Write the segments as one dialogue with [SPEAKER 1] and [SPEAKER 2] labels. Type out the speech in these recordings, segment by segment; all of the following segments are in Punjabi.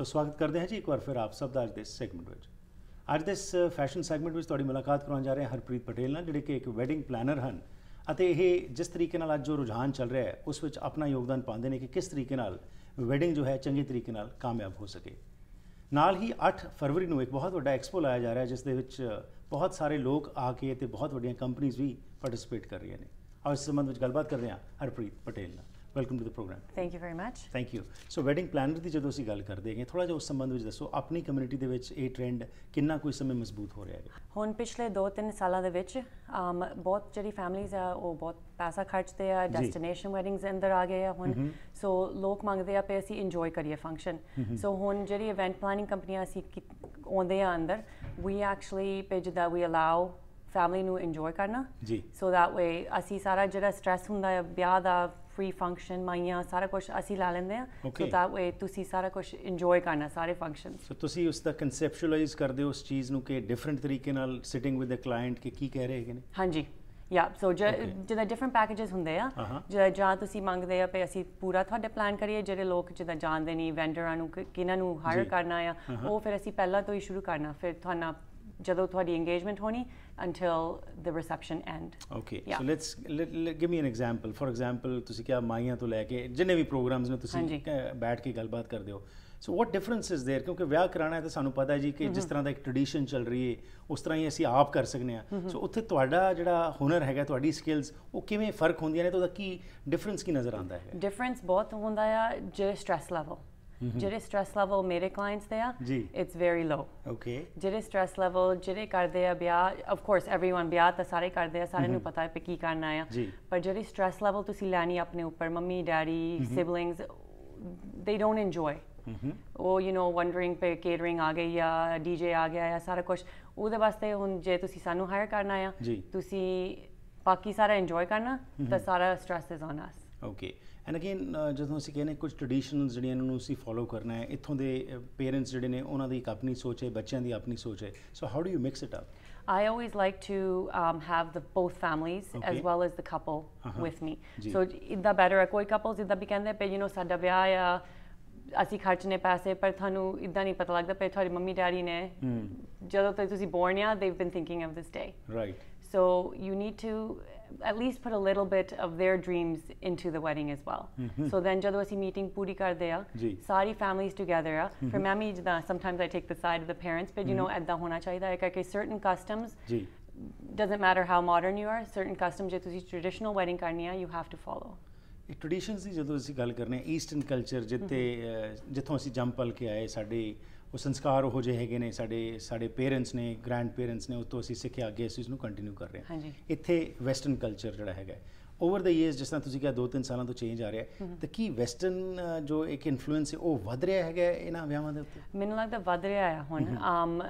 [SPEAKER 1] ਤੋ ਸਵਾਗਤ ਕਰਦੇ ਹਾਂ ਜੀ ਇੱਕ ਵਾਰ ਫਿਰ ਆਪ ਸਭ ਦਾ ਅੱਜ ਦੇ ਸੈਗਮੈਂਟ ਵਿੱਚ ਅੱਜ ਦੇ ਇਸ ਫੈਸ਼ਨ ਸੈਗਮੈਂਟ ਵਿੱਚ ਤੁਹਾਡੀ ਮੁਲਾਕਾਤ ਕਰਾਉਣ ਜਾ ਰਹੇ ਹਾਂ ਹਰਪ੍ਰੀਤ ਪਟੇਲ ਨਾਲ ਜਿਹੜੇ ਕਿ ਇੱਕ ਵੈਡਿੰਗ ਪਲੈਨਰ ਹਨ ਅਤੇ ਇਹ ਜਿਸ ਤਰੀਕੇ ਨਾਲ ਅੱਜ ਜੋ ਰੁਝਾਨ ਚੱਲ ਰਿਹਾ ਹੈ ਉਸ ਵਿੱਚ ਆਪਣਾ ਯੋਗਦਾਨ ਪਾਉਂਦੇ ਨੇ ਕਿ ਕਿਸ ਤਰੀਕੇ ਨਾਲ ਵੈਡਿੰਗ ਜੋ ਹੈ ਚੰਗੇ ਤਰੀਕੇ ਨਾਲ ਕਾਮਯਾਬ ਹੋ ਸਕੇ ਨਾਲ ਹੀ 8 ਫਰਵਰੀ ਨੂੰ ਇੱਕ ਬਹੁਤ ਵੱਡਾ ਐਕਸਪੋ ਲਾਇਆ ਜਾ ਰਿਹਾ ਹੈ ਜਿਸ ਦੇ ਵਿੱਚ ਬਹੁਤ ਸਾਰੇ ਲੋਕ ਆ ਕੇ ਤੇ ਬਹੁਤ ਵੱਡੀਆਂ ਕੰਪਨੀਆਂ ਵੀ ਪਾਰਟਿਸਿਪੇਟ ਕਰ ਰਹੀਆਂ ਨੇ ਆਓ ਇਸ ਸੰਬੰਧ ਵਿੱਚ ਗੱਲਬਾਤ ਕਰਦੇ ਹਾਂ ਹਰਪ੍ਰੀਤ ਪਟੇਲ ਨਾਲ welcome to the program
[SPEAKER 2] thank you very much
[SPEAKER 1] thank you so wedding planner ਦੀ ਜਦੋਂ ਅਸੀਂ ਗੱਲ ਕਰਦੇ ਹਾਂ ਥੋੜਾ ਜਿਹਾ ਉਸ ਸੰਬੰਧ ਵਿੱਚ ਦੱਸੋ ਆਪਣੀ ਕਮਿਊਨਿਟੀ ਦੇ ਵਿੱਚ ਇਹ ਟ੍ਰੈਂਡ ਕਿੰਨਾ ਕੁ ਇਸ ਸਮੇਂ ਮਜ਼ਬੂਤ ਹੋ ਰਿਹਾ ਹੈ ਹੁਣ ਪਿਛਲੇ
[SPEAKER 2] 2-3 ਸਾਲਾਂ ਦੇ ਵਿੱਚ ਆਮ ਬਹੁਤ ਜਿਹੜੀ ਫੈਮਿਲੀਆਂ ਆ ਉਹ ਬਹੁਤ ਪੈਸਾ ਖਰਚਦੇ ਆ ਡੈਸਟੀਨੇਸ਼ਨ ਵੈਡਿੰਗਸ ਅੰਦਰ ਆ ਗਏ ਆ ਹੁਣ ਸੋ ਲੋਕ ਮੰਗਦੇ ਆ ਪੇ ਅਸੀਂ ਇੰਜੋਏ ਕਰੀਏ ਫੰਕਸ਼ਨ ਸੋ ਹੁਣ ਜਿਹੜੀ ਇਵੈਂਟ ਪਲਾਨਿੰਗ ਕੰਪਨੀਆਂ ਅਸੀਂ ਆਉਂਦੇ ਆ ਅੰਦਰ ਵੀ ਐਕਚੁਅਲੀ ਪੇਜ ਦਾ ਵੀ ਅਲਾਉ ਫੈਮਿਲੀ ਨੂੰ ਇੰਜੋਏ ਕਰਨਾ ਜੀ ਸੋ ਦੈਟ ਵੇ ਅਸੀਂ ਸਾਰਾ ਜਿਹੜਾ ਸਟ्रेस ਹੁੰਦਾ ਹੈ ਵਿਆਹ ਦਾ ਫ੍ਰੀ ਫੰਕਸ਼ਨ ਮਾਈਆਂ ਸਾਰਾ ਕੁਝ ਅਸੀਂ ਲਾ ਲੈਂਦੇ ਆ ਸੋ ਤਾਂ ਵੇ ਤੁਸੀਂ ਸਾਰਾ ਕੁਝ ਇੰਜੋਏ ਕਰਨਾ ਸਾਰੇ ਫੰਕਸ਼ਨ
[SPEAKER 1] ਸੋ ਤੁਸੀਂ ਉਸ ਦਾ ਕਨਸੈਪਚੁਅਲਾਈਜ਼ ਕਰਦੇ ਹੋ ਉਸ ਚੀਜ਼ ਨੂੰ ਕਿ ਡਿਫਰੈਂਟ ਤਰੀਕੇ ਨਾਲ ਸਿਟਿੰਗ ਵਿਦ ਅ ਕਲਾਇੰਟ ਕਿ ਕੀ ਕਹਿ ਰਹੇ ਹੈਗੇ ਨੇ ਹਾਂਜੀ ਯਾ ਸੋ ਜਿਹੜਾ
[SPEAKER 2] ਡਿਫਰੈਂਟ ਪੈਕੇजेस ਹੁੰਦੇ ਆ uh-huh. ਜਿਹੜਾ ਜਾਂ ਤੁਸੀਂ ਮੰਗਦੇ ਆ ਪਈ ਅਸੀਂ ਪੂਰਾ ਤੁਹਾਡੇ ਪਲਾਨ ਕਰੀਏ ਜਿਹੜੇ ਲੋਕ ਜਿਹਦਾ ਜਾਣਦੇ ਨਹੀਂ ਵੈਂਡਰਾਂ ਨੂੰ ਕਿਹਨਾਂ ਨੂੰ ਹਾਇਰ ਕਰਨਾ ਆ uh-huh. ਉਹ ਫਿਰ ਅਸੀਂ ਪਹਿਲਾਂ ਤੋਂ ਹੀ ਸ਼ੁਰੂ ਕਰਨਾ ਫਿਰ ਤੁਹਾਨੂੰ ਜਦੋਂ ਤੁਹਾਡੀ ਇੰਗੇਜਮੈਂਟ ਹੋਣੀ until the reception and
[SPEAKER 1] okay so let's give me an example for example ਤੁਸੀਂ ਕਿਹਾ ਮਾਈਆਂ ਤੋਂ ਲੈ ਕੇ ਜਿੰਨੇ ਵੀ ਪ੍ਰੋਗਰਾਮਸ ਨੇ ਤੁਸੀਂ ਬੈਠ ਕੇ ਗੱਲਬਾਤ ਕਰਦੇ ਹੋ so what difference is there ਕਿਉਂਕਿ ਵਿਆਹ ਕਰਾਣਾ ਹੈ ਤਾਂ ਸਾਨੂੰ ਪਤਾ ਹੈ ਜੀ ਕਿ ਜਿਸ ਤਰ੍ਹਾਂ ਦਾ ਇੱਕ ਟ੍ਰੈਡੀਸ਼ਨ ਚੱਲ ਰਹੀ ਹੈ ਉਸ ਤਰ੍ਹਾਂ ਹੀ ਅਸੀਂ ਆਪ ਕਰ ਸਕਨੇ ਆ ਸੋ ਉੱਥੇ ਤੁਹਾਡਾ ਜਿਹੜਾ ਹੁਨਰ ਹੈਗਾ ਤੁਹਾਡੀ ਸਕਿਲਸ ਉਹ ਕਿਵੇਂ ਫਰਕ ਹੁੰਦੀਆਂ ਨੇ ਤਾਂ ਉਹਦਾ ਕੀ ਡਿਫਰੈਂਸ ਕੀ ਨਜ਼ਰ ਆਉਂਦਾ ਹੈ
[SPEAKER 2] ਡਿਫਰੈਂਸ ਬਹੁਤ ਹੁੰਦਾ ਆ ਜੇ ਸਟ्रेस ਲੈਵਲ ਜਿਹੜੇ ਸਟ्रेस ਲੈਵਲ ਮੇਰੇ ਕਲਾਇੰਟਸ ਦੇ ਆ ਇਟਸ ਵੈਰੀ ਲੋ ਓਕੇ ਜਿਹੜੇ ਸਟ्रेस ਲੈਵਲ ਜਿਹੜੇ ਕਰਦੇ ਆ ਵਿਆਹ ਆਫ ਕੋਰਸ एवरीवन ਵਿਆਹ ਤਾਂ ਸਾਰੇ ਕਰਦੇ ਆ ਸਾਰਿਆਂ ਨੂੰ ਪਤਾ ਹੈ ਕਿ ਕੀ ਕਰਨਾ ਆ ਪਰ ਜਿਹੜੀ ਸਟ्रेस ਲੈਵਲ ਤੁਸੀਂ ਲੈਣੀ ਆਪਣੇ ਉੱਪਰ ਮੰਮੀ ਡੈਡੀ ਸਿਬਲਿੰਗਸ ਦੇ ਡੋਨਟ ਇੰਜੋਏ ਉਹ ਯੂ نو ਵੰਡਰਿੰਗ ਪੇ ਕੇਟਰਿੰਗ ਆ ਗਈ ਆ ਡੀਜੇ ਆ ਗਿਆ ਆ ਸਾਰਾ ਕੁਝ ਉਹਦੇ ਵਾਸਤੇ ਹੁਣ ਜੇ ਤੁਸੀਂ ਸਾਨੂੰ ਹਾਇਰ ਕਰਨਾ ਆ ਤੁਸੀਂ ਬਾਕੀ ਸਾਰਾ ਇੰਜੋਏ ਕਰਨਾ ਤਾਂ ਸਾਰਾ stress is on
[SPEAKER 1] us okay and again uh, ਜਦੋਂ ਅਸੀਂ ਕਹਿੰਦੇ ਕੁਝ ਟ੍ਰੈਡੀਸ਼ਨਸ ਜਿਹੜੀਆਂ ਇਹਨਾਂ ਨੂੰ ਅਸੀਂ ਫੋਲੋ ਕਰਨਾ ਹੈ ਇੱਥੋਂ ਦੇ ਪੇਰੈਂਟਸ ਜਿਹੜੇ ਨੇ ਉਹਨਾਂ ਦੀ ਆਪਣੀ ਸੋਚ ਹੈ ਬੱਚਿਆਂ ਦੀ ਆਪਣੀ ਸੋਚ ਹੈ so how do you mix it up
[SPEAKER 2] I always like to um have the both families as well well the couple
[SPEAKER 1] with me so with me.
[SPEAKER 2] ਇਦਾਂ ਬੈਟਰ ਹੈ ਕੋਈ ਕਪਲਸ ਜਿੱਦਾਂ ਵੀ ਕਹਿੰਦੇ ਪਏ ਯੂ نو ਸਾਡਾ ਵਿਆਹ ਆ ਅਸੀਂ ਖਰਚਨੇ ਪੈਸੇ ਪਰ ਤੁਹਾਨੂੰ ਇਦਾਂ ਨਹੀਂ ਪਤਾ ਲੱਗਦਾ ਪਰ ਤੁਹਾਡੀ ਮੰਮੀ ਡੈਡੀ ਨੇ ਜਦੋਂ ਤੱਕ ਤੁਸੀਂ ਬੋਰਨ ਆ they've been thinking of this day right so you need to at least put a little bit of their dreams into the wedding as well so then ਜਦੋਂ ਅਸੀਂ meeting puri ਕਰਦੇ ਆ ਸਾਰੀ ਫੈਮਿਲੀਜ਼ ਟੁਗੇਦਰ ਆ ਫਿਰ ਮੈਂ ਵੀ ਜਿੱਦਾਂ sometimes I take the side of the parents but you know ਐਦਾਂ ਹੋਣਾ ਚਾਹੀਦਾ ਹੈ certain customs Ji. doesn't matter how modern you are certain customs ਜੇ ਤੁਸੀਂ traditional wedding ਕਰਨੀ ਆ you have to follow
[SPEAKER 1] traditions ਦੀ ਜਦੋਂ ਅਸੀਂ ਗੱਲ ਕਰਨੇ ਆ ਈਸਟਰਨ ਕਲਚਰ ਜਿੱਥੇ ਜਿੱਥੋਂ ਅਸੀਂ ਜੰਮ ਪਲ ਕੇ ਆਏ ਸਾਡੇ ਉਹ ਸੰਸਕਾਰ ਉਹ ਜਿਹੇ ਹੈਗੇ ਨੇ ਸਾਡੇ ਸਾਡੇ ਪੇਰੈਂਟਸ ਨੇ ਗ੍ਰੈਂਡ ਪੇਰੈਂਟਸ ਨੇ ਉਸ ਤੋਂ ਅਸੀਂ ਸਿੱਖਿਆ ਅੱਗੇ ਅਸੀਂ ਇਸ ਨੂੰ ਕੰਟੀਨਿਊ ਕਰ ਰਹੇ ਹਾਂ ਇੱਥੇ ਵੈਸਟਰਨ ਕਲਚਰ ਜਿਹੜਾ ਹੈਗਾ ਓਵਰ ਦਾ ਇਅਰਸ ਜਿਸ ਤਰ੍ਹਾਂ ਤੁਸੀਂ ਕਿਹਾ 2-3 ਸਾਲਾਂ ਤੋਂ ਚੇਂਜ ਆ ਰਿਹਾ ਤਾਂ ਕੀ ਵੈਸਟਰਨ ਜੋ ਇੱਕ ਇਨਫਲੂਐਂਸ ਹੈ ਉਹ ਵਧ ਰਿਹਾ ਹੈਗਾ ਇਹਨਾਂ ਵਿਆਹਾਂ ਦੇ ਉੱਤੇ
[SPEAKER 2] ਮੈਨੂੰ ਲੱਗਦਾ ਵਧ ਰਿਹਾ ਹੈ ਹੁਣ ਆਮ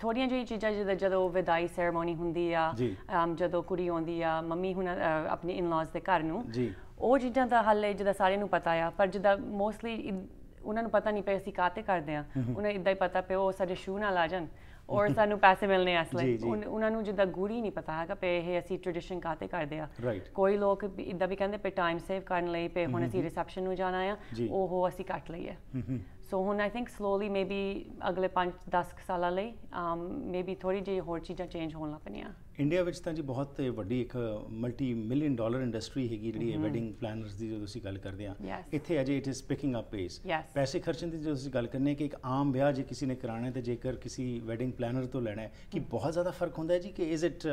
[SPEAKER 2] ਥੋੜੀਆਂ ਜਿਹੀ ਚੀਜ਼ਾਂ ਜਿਹਦਾ ਜਦੋਂ ਵਿਦਾਈ ਸੈਰੇਮਨੀ ਹੁੰਦੀ ਆ ਜਦੋਂ ਕੁੜੀ ਆਉਂਦੀ ਆ ਮੰਮੀ ਹੁਣ ਆਪਣੇ ਇਨ-ਲॉज ਦੇ ਘਰ ਨੂੰ ਉਹ ਜਿੱਦਾਂ ਦਾ ਹਾਲੇ ਜਿਹਦਾ ਸਾਰਿਆਂ ਨੂੰ ਪਤਾ ਆ ਪਰ ਜਿਹਦਾ ਮੋਸਟਲੀ ਉਹਨਾਂ ਨੂੰ ਪਤਾ ਨਹੀਂ ਪਿਆ ਅਸੀਂ ਕਾਤੇ ਕਰਦੇ ਆ ਉਹਨਾਂ ਇਦਾਂ ਹੀ ਪਤਾ ਪਿਆ ਉਹ ਸਾਡੇ ਸ਼ੂ ਨਾਲ ਆ ਜਾਣ ਔਰ ਸਾਨੂੰ ਪੈਸੇ ਮਿਲਨੇ ਅਸਲੇ ਉਹਨਾਂ ਨੂੰ ਜਿੱਦਾਂ ਗੂੜੀ ਨਹੀਂ ਪਤਾ ਹੈਗਾ ਪਏ ਇਹ ਅਸੀਂ ਟ੍ਰੈਡੀਸ਼ਨ ਕਾਤੇ ਕਰਦੇ ਆ ਕੋਈ ਲੋਕ ਇਦਾਂ ਵੀ ਕਹਿੰਦੇ ਪਏ ਟਾਈਮ ਸੇਵ ਕਰਨ ਲਈ ਪਏ ਹੁਣ ਅਸੀਂ ਰਿਸੈਪਸ਼ਨ ਨੂੰ ਜਾਣਾ ਆ ਉਹ ਅਸੀਂ ਕੱਟ ਲਈਏ ਸੋ ਹੁਣ ਆਈ ਥਿੰਕ ਸਲੋਲੀ ਮੇਬੀ ਅਗਲੇ 5-10 ਸਾਲਾਂ ਲਈ ਮੇਬੀ um, ਥੋੜੀ ਜਿਹੀ ਹੋਰ ਚੀਜ਼ਾਂ ਚੇਂਜ ਹੋਣ ਲੱਗ ਪਈਆਂ
[SPEAKER 1] ਇੰਡੀਆ ਵਿੱਚ ਤਾਂ ਜੀ ਬਹੁਤ ਵੱਡੀ ਇੱਕ ਮਲਟੀ ਮਿਲੀਅਨ ਡਾਲਰ ਇੰਡਸਟਰੀ ਹੈਗੀ ਜਿਹੜੀ ਵੈਡਿੰਗ ਪਲਾਨਰਸ mm-hmm. ਦੀ ਜਦੋਂ ਅਸੀਂ ਗੱਲ ਕਰਦੇ ਆ ਇੱਥੇ ਅਜੇ it is picking up pace ਪੈਸੇ ਖਰਚਣ ਦੀ ਜਦੋਂ ਅਸੀਂ ਗੱਲ ਕਰਨੇ ਕਿ ਇੱਕ ਆਮ ਵਿਆਹ ਜੇ ਕਿਸੇ ਨੇ ਕਰਾਣਾ ਹੈ ਤੇ ਜੇਕਰ ਕਿਸੇ ਵੈਡਿੰਗ ਪਲਾਨਰ ਤੋਂ ਲੈਣਾ ਹੈ ਕਿ mm-hmm. ਬਹੁਤ ਜ਼ਿਆਦਾ ਫਰਕ ਹੁੰਦਾ ਹੈ ਜੀ ਕਿ is it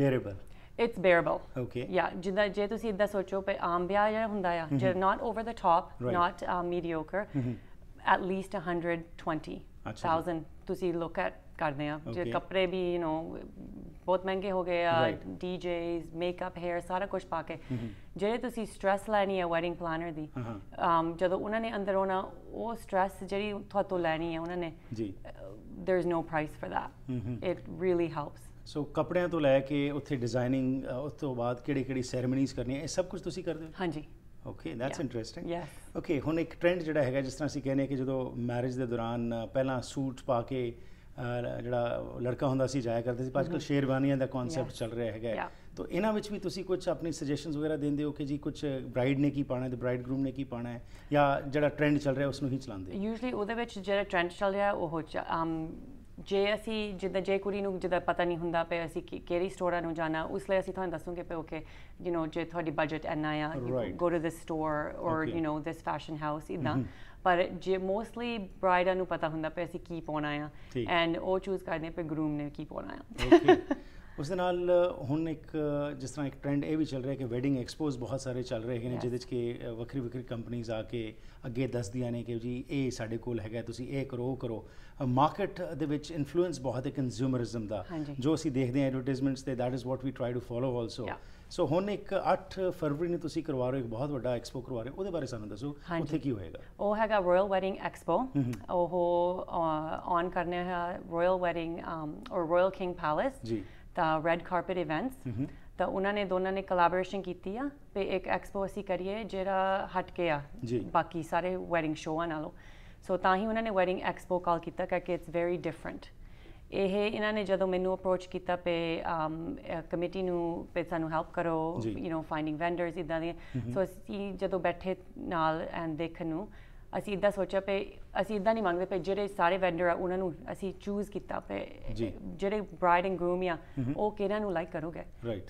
[SPEAKER 1] bearable it's bearable okay
[SPEAKER 2] ਯਾ ਜਿੰਦਾ ਜੇ ਤੁਸੀਂ ਇਦਾਂ ਸੋਚੋ ਪੇ ਆਮ ਵਿਆਹ ਜਿਹੜਾ ਹੁੰਦਾ ਆ ਜਿਹੜਾ not over the top not mediocre at least 120000 ਤੁਸੀਂ ਲੁੱਕ ਐਟ ਕਰਦੇ ਆ ਜੇ ਕੱਪੜੇ ਵੀ ਯੂ نو ਬਹੁਤ ਮਹਿੰਗੇ ਹੋ ਗਏ ਆ ਡੀਜੇਸ ਮੇਕਅਪ ਹੇਅਰ ਸਾਰਾ ਕੁਝ ਪਾ ਕੇ ਜਿਹੜੇ ਤੁਸੀਂ ਸਟ्रेस ਲੈਣੀ ਆ ਵੈਡਿੰਗ ਪਲਾਨਰ ਦੀ ਜਦੋਂ ਉਹਨਾਂ ਨੇ ਅੰਦਰ ਆਉਣਾ ਉਹ ਸਟ्रेस ਜਿਹੜੀ ਤੁਹਾਤੋਂ ਲੈਣੀ ਹੈ ਉਹਨਾਂ ਨੇ ਜੀ there is no price for that. Mm-hmm. It really helps.
[SPEAKER 1] ਸੋ ਕੱਪੜਿਆਂ ਤੋਂ ਲੈ ਕੇ ਉੱਥੇ ਡਿਜ਼ਾਈਨਿੰਗ ਉਸ ਤੋਂ ਬਾਅਦ ਕਿਹੜੀ ਕਿਹੜੀ ਸੈਰੇਮਨੀਜ਼ ਕਰਨੀਆਂ ਇਹ ਸਭ ਕੁਝ ਤੁਸੀਂ ਕਰਦੇ ਹੋ ਹਾਂਜੀ okay that's interesting yes okay ਹੁਣ ਇੱਕ ਟ੍ਰੈਂਡ ਜਿਹੜਾ ਹੈਗਾ ਜਿਸ ਤਰ੍ਹਾਂ ਅਸੀਂ ਕਹਿੰਦੇ ਕਿ ਜਦੋਂ ਮੈਰਿਜ ਦੇ ਦੌਰਾਨ ਪਹਿਲਾਂ ਸੂਟ ਪਾ ਕੇ ਜਿਹੜਾ ਲੜਕਾ ਹੁੰਦਾ ਸੀ ਜਾਇਆ ਕਰਦੇ ਸੀ ਅੱਜਕੱਲ mm-hmm. ਸ਼ੇਰਵਾਨੀਆਂ ਦਾ ਕਨਸੈਪਟ ਚੱਲ ਰਿਹਾ ਹੈਗਾ ਤਾਂ ਇਹਨਾਂ ਵਿੱਚ ਵੀ ਤੁਸੀਂ ਕੁਝ ਆਪਣੀ ਸੁਜੈਸ਼ਨਸ ਵਗੈਰਾ ਦਿੰਦੇ ਹੋ ਕਿ ਜੀ ਕੁਝ ਬ੍ਰਾਈਡ ਨੇ ਕੀ ਪਾਣਾ ਹੈ ਤੇ ਬ੍ਰਾਈਡ ਗਰੂਮ ਨੇ ਕੀ ਪਾਣਾ ਹੈ ਜਾਂ ਜਿਹੜਾ ਟ੍ਰੈਂਡ ਚੱਲ ਰਿਹਾ ਉਸ ਨੂੰ ਹੀ ਚਲਾਉਂਦੇ
[SPEAKER 2] ਯੂਜੂਲੀ ਉਹਦੇ ਵਿੱਚ ਜਿਹੜਾ ਟ੍ਰੈਂਡ ਚੱਲ ਰਿਹਾ ਉਹ ਜੇ ਅਸੀਂ ਜਿੱਦਾਂ ਜੇ ਕੁੜੀ ਨੂੰ ਜਿੱਦਾਂ ਪਤਾ ਨਹੀਂ ਹੁੰਦਾ ਪਏ ਅਸੀਂ ਕਿਹੜੀ ਸਟੋਰਾਂ ਨੂੰ ਜਾਣਾ ਉਸ ਲਈ ਅਸੀਂ ਤੁਹਾਨੂੰ ਦੱਸੂਗੇ ਪਏ ਓਕੇ ਯੂ نو ਜੇ ਤੁਹਾਡੀ ਬਜਟ ਐਨਾ ਆ go to this store or you know this fashion house ਇਦਾਂ ਪਰ ਜੇ ਮੋਸਟਲੀ ਬ੍ਰਾਈਡਾਂ ਨੂੰ ਪਤਾ ਹੁੰਦਾ ਪਏ ਅਸੀਂ ਕੀ ਪਾਉਣਾ ਆ ਐਂਡ ਉਹ ਚੂਜ਼ ਕਰਦੇ ਪਏ ਗਰੂਮ ਨੇ ਕੀ ਪਾਉਣਾ ਆ
[SPEAKER 1] ਉਸ ਦੇ ਨਾਲ ਹੁਣ ਇੱਕ ਜਿਸ ਤਰ੍ਹਾਂ ਇੱਕ ਟ੍ਰੈਂਡ ਇਹ ਵੀ ਚੱਲ ਰਿਹਾ ਕਿ ਵੈਡਿੰਗ ਐਕਸਪੋਜ਼ ਬਹੁਤ ਸਾਰੇ ਚੱਲ ਰਹੇ ਨੇ ਜਿਹਦੇ ਵਿੱਚ ਕਿ ਵੱਖਰੀ ਵੱਖਰੀ ਕੰਪਨੀਆਂ ਆ ਕੇ ਅੱਗੇ ਦੱਸਦੀਆਂ ਨੇ ਕਿ ਜੀ ਇਹ ਸਾਡੇ ਕੋਲ ਹੈਗਾ ਤੁਸੀਂ ਇਹ ਕਰੋ ਉਹ ਕਰੋ ਮਾਰਕੀਟ ਦੇ ਵਿੱਚ ਇਨਫਲੂਐਂਸ ਬਹੁਤ ਹੈ ਕੰਜ਼ਿਊਮਰਿਜ਼ਮ ਦਾ ਜੋ ਅਸੀਂ ਦੇਖਦੇ ਹਾਂ ਐਡਵਰਟਾਈਜ਼ਮੈਂਟਸ ਤੇ that is what we try to follow also so ਹੁਣ ਇੱਕ 8 ਫਰਵਰੀ ਨੂੰ ਤੁਸੀਂ ਕਰਵਾ ਰਹੇ ਹੋ ਇੱਕ ਬਹੁਤ ਵੱਡਾ ਐਕਸਪੋ ਕਰਵਾ ਰਹੇ ਹੋ ਉਹਦੇ ਬਾਰੇ ਸਾਨੂੰ ਦੱਸੋ ਉੱਥੇ ਕੀ ਹੋਏਗਾ
[SPEAKER 2] ਉਹ ਹੈਗਾ ਰਾਇਲ ਵੈਡਿੰਗ ਐਕਸਪੋ ਉਹ ਆਨ ਕਰਨੇ ਹੈ ਰਾਇਲ ਵੈਡਿੰਗ ਔਰ ਰਾਇਲ ਕਿੰਗ ਪੈਲੇਸ ਜੀ ਤਾਂ ਰੈਡ ਕਾਰਪਟ ਇਵੈਂਟਸ ਤਾਂ ਉਹਨਾਂ ਨੇ ਦੋਨਾਂ ਨੇ ਕੋਲੈਬੋਰੇਸ਼ਨ ਕੀਤੀ ਆ ਤੇ ਇੱਕ ਐਕਸਪੋ ਅਸੀਂ ਕਰੀਏ ਜਿਹੜਾ ਹਟ ਕੇ ਆ ਬਾਕੀ ਸਾਰੇ ਵੈਡਿੰਗ ਸ਼ੋਆਂ ਨਾਲੋਂ ਸੋ ਤਾਂ ਹੀ ਉਹਨਾਂ ਨੇ ਵੈਡਿੰਗ ਐਕਸਪੋ ਕਾਲ ਕੀਤਾ ਕਿ ਇਟਸ ਵੈਰੀ ਡਿਫਰੈਂਟ ਇਹ ਇਹਨਾਂ ਨੇ ਜਦੋਂ ਮੈਨੂੰ ਅਪਰੋਚ ਕੀਤਾ ਪੇ ਅਮ ਕਮੇਟੀ ਨੂੰ ਪੇ ਸਾਨੂੰ ਹੈਲਪ ਕਰੋ ਯੂ نو ਫਾਈਂਡਿੰਗ ਵੈਂਡਰਸ ਇਦਾਂ ਦੇ ਸੋ ਅਸੀਂ ਜਦੋਂ ਬੈਠੇ ਨਾਲ ਐਂਡ ਦੇਖਣ ਨੂੰ ਅਸੀਂ ਇਦਾਂ ਸੋਚਿਆ ਪਏ ਅਸੀਂ ਇਦਾਂ ਨਹੀਂ ਮੰਗਦੇ ਪਏ ਜਿਹੜੇ ਸਾਰੇ ਵੈਂਡਰ ਆ ਉਹਨਾਂ ਨੂੰ ਅਸੀਂ ਚੂਜ਼ ਕੀਤਾ ਪਏ ਜਿਹੜੇ ਬ੍ਰਾਈਡ ਐਂਡ ਗਰੂਮ ਆ ਉਹ ਕਿਹਨਾਂ ਨੂੰ ਲਾਈਕ ਕਰੋਗੇ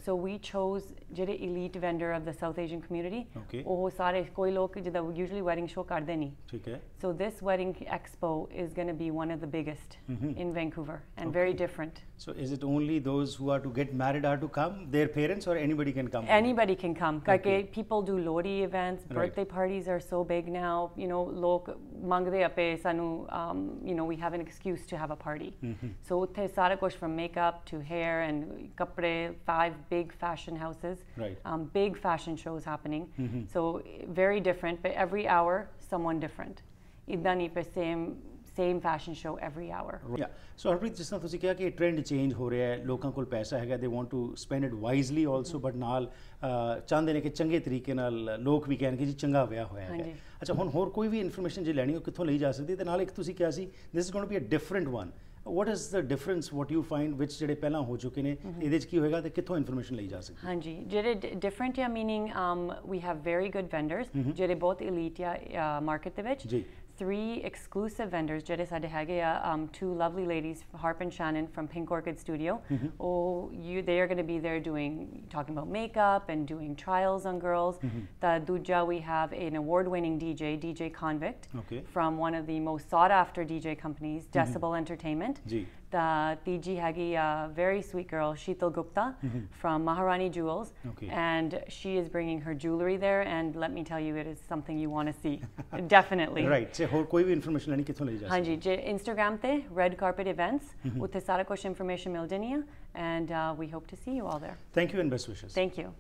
[SPEAKER 2] ਸੋ ਵੀ ਚੋਜ਼ ਜਿਹੜੇ elite vendor of the South Asian community ਉਹ ਸਾਰੇ ਕੋਈ ਲੋਕ ਜਿਹਦਾ ਯੂਜੂਲੀ ਵੈਡਿੰਗ ਸ਼ੋ ਕਰਦੇ ਨਹੀਂ ਠੀਕ ਹੈ so this wedding expo is going to be one of the biggest in Vancouver and very different
[SPEAKER 1] so is it only those who are to get married are to come there parents और anybody can come
[SPEAKER 2] anybody can come करके people do Lohri events birthday parties are so big now you know ਲੋਕ ਮੰਗਦੇ ਆ ਪੇ ਸਾਨੂੰ you know we have an excuse to have a party so ਉੱਥੇ ਸਾਰਾ ਕੁਝ from makeup to hair and ਕੱਪੜੇ five big fashion houses um big fashion shows happening so very different but every hour someone different ਇਦਾਂ ਨਹੀਂ ਪਰ same same fashion show every hour.
[SPEAKER 1] Yeah. So Harpreet, just now you said that trend change is happening. People have money. They want to spend it wisely also. Mm-hmm. But now, चांद देने के चंगे तरीके नाल लोग भी कहने के जी चंगा व्याह होया है अच्छा होन होर कोई भी इनफॉरमेशन जी लेनी हो कितनों नहीं जा सकती तो नाल एक तुसी क्या सी this is what is the difference what you find which jede pehla ho chuke ne ede mm-hmm. ch ki hoega te kitho information layi ja
[SPEAKER 2] sakdi haan different ya meaning um, we have very good vendors mm-hmm. both elite ya uh, market de three exclusive vendors, Jeres Adehagea, um, two lovely ladies, Harp and Shannon from Pink Orchid Studio. Mm-hmm. Oh, you, they are going to be there doing, talking about makeup and doing trials on girls. Mm-hmm. The Duja, we have an award-winning DJ, DJ Convict, okay. from one of the most sought-after DJ companies, mm-hmm. Decibel mm-hmm. Entertainment the Diji Hagi, uh, very sweet girl, Shital Gupta mm-hmm. from Maharani Jewels. Okay. And she is bringing her jewelry there. And let me tell you, it is something you want to see. Definitely. Right.
[SPEAKER 1] So, कोई भी information लेनी कितनों ले
[SPEAKER 2] जा Instagram ते red carpet events उते सारा कुछ information मिल जानी and uh, we hope to see you all there.
[SPEAKER 1] Thank you and best wishes.
[SPEAKER 2] Thank you.